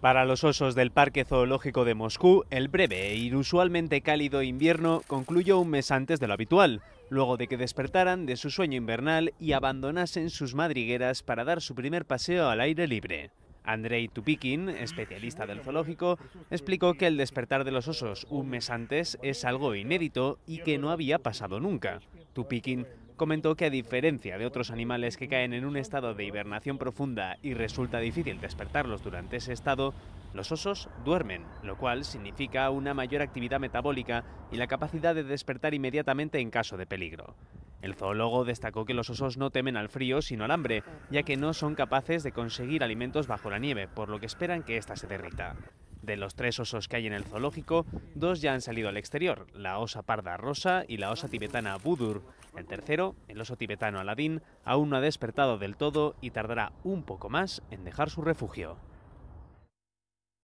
Para los osos del Parque Zoológico de Moscú, el breve e inusualmente cálido invierno concluyó un mes antes de lo habitual, luego de que despertaran de su sueño invernal y abandonasen sus madrigueras para dar su primer paseo al aire libre. Andrei Tupikin, especialista del zoológico, explicó que el despertar de los osos un mes antes es algo inédito y que no había pasado nunca. Tupikin comentó que a diferencia de otros animales que caen en un estado de hibernación profunda y resulta difícil despertarlos durante ese estado, los osos duermen, lo cual significa una mayor actividad metabólica y la capacidad de despertar inmediatamente en caso de peligro. El zoólogo destacó que los osos no temen al frío sino al hambre, ya que no son capaces de conseguir alimentos bajo la nieve, por lo que esperan que ésta se derrita. De los tres osos que hay en el zoológico, dos ya han salido al exterior, la osa parda rosa y la osa tibetana Budur. El tercero, el oso tibetano Aladín, aún no ha despertado del todo y tardará un poco más en dejar su refugio.